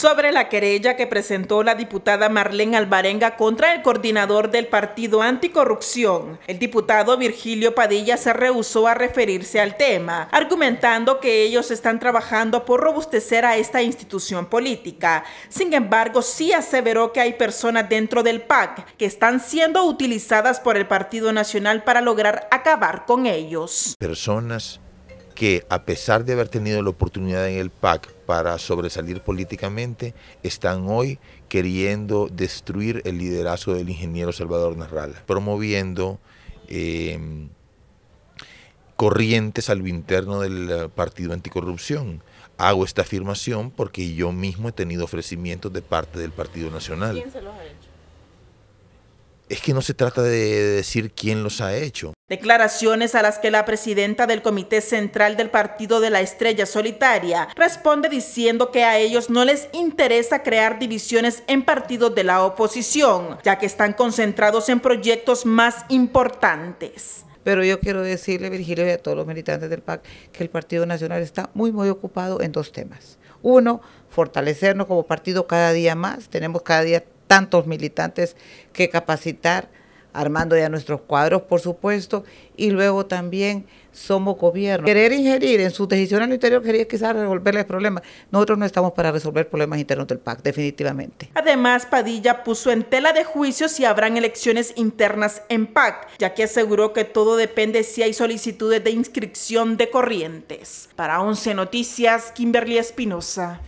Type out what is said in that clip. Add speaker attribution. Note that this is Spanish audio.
Speaker 1: sobre la querella que presentó la diputada Marlene Albarenga contra el coordinador del partido anticorrupción. El diputado Virgilio Padilla se rehusó a referirse al tema, argumentando que ellos están trabajando por robustecer a esta institución política. Sin embargo, sí aseveró que hay personas dentro del PAC que están siendo utilizadas por el Partido Nacional para lograr acabar con ellos.
Speaker 2: Personas que a pesar de haber tenido la oportunidad en el PAC para sobresalir políticamente están hoy queriendo destruir el liderazgo del ingeniero Salvador Narrala, promoviendo em, corrientes al interno del eh, Partido Anticorrupción. Hago esta afirmación porque yo mismo he tenido ofrecimientos de parte del Partido Nacional. ¿Quién se los ha hecho? es que no se trata de decir quién los ha hecho.
Speaker 1: Declaraciones a las que la presidenta del Comité Central del Partido de la Estrella Solitaria responde diciendo que a ellos no les interesa crear divisiones en partidos de la oposición, ya que están concentrados en proyectos más importantes.
Speaker 3: Pero yo quiero decirle, Virgilio, y a todos los militantes del PAC, que el Partido Nacional está muy, muy ocupado en dos temas. Uno, fortalecernos como partido cada día más. Tenemos cada día tantos militantes que capacitar, armando ya nuestros cuadros, por supuesto, y luego también somos gobierno. Querer ingerir en sus decisiones el interior quería quizás resolverles problemas. Nosotros no estamos para resolver problemas internos del PAC, definitivamente.
Speaker 1: Además, Padilla puso en tela de juicio si habrán elecciones internas en PAC, ya que aseguró que todo depende si hay solicitudes de inscripción de corrientes. Para 11 Noticias, Kimberly Espinosa.